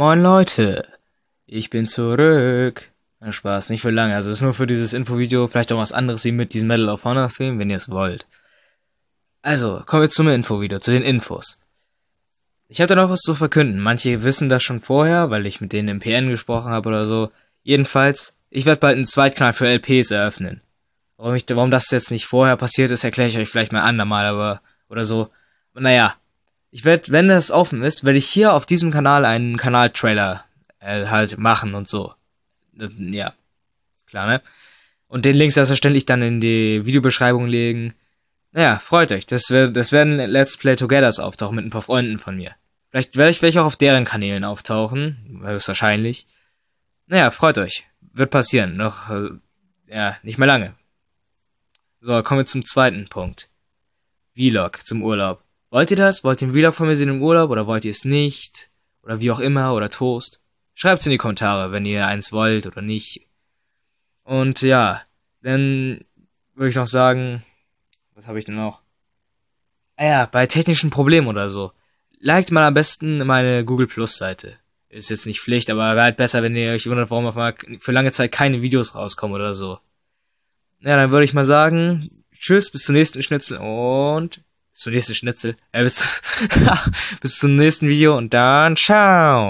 Moin Leute, ich bin zurück. Na, Spaß, nicht für lange. Also ist nur für dieses Infovideo, vielleicht auch was anderes wie mit diesem Medal of Honor Film, wenn ihr es wollt. Also, kommen wir zum Infovideo, zu den Infos. Ich habe da noch was zu verkünden. Manche wissen das schon vorher, weil ich mit denen im PN gesprochen habe oder so. Jedenfalls, ich werde bald einen Zweitkanal für LPs eröffnen. Warum, ich, warum das jetzt nicht vorher passiert ist, erkläre ich euch vielleicht mal andermal, aber oder so. naja, ich werde, wenn das offen ist, werde ich hier auf diesem Kanal einen Kanaltrailer äh, halt machen und so. Ähm, ja, klar, ne? Und den Link selbstverständlich dann in die Videobeschreibung legen. Naja, freut euch. Das, wär, das werden Let's Play Togethers auftauchen mit ein paar Freunden von mir. Vielleicht werde ich, werd ich auch auf deren Kanälen auftauchen. Höchstwahrscheinlich. Naja, freut euch. Wird passieren. Noch, äh, ja, nicht mehr lange. So, kommen wir zum zweiten Punkt. Vlog zum Urlaub. Wollt ihr das? Wollt ihr ein Vlog von mir sehen im Urlaub oder wollt ihr es nicht? Oder wie auch immer oder Toast? Schreibt's in die Kommentare, wenn ihr eins wollt oder nicht. Und ja, dann würde ich noch sagen, was habe ich denn noch? Ah ja, bei technischen Problemen oder so. Liked mal am besten meine Google Plus Seite. Ist jetzt nicht Pflicht, aber wäre halt besser, wenn ihr euch wundert, warum auf einmal für lange Zeit keine Videos rauskommen oder so. Ja, dann würde ich mal sagen, tschüss, bis zum nächsten Schnitzel und bis zum nächsten Schnitzel, äh, bis, bis zum nächsten Video und dann ciao.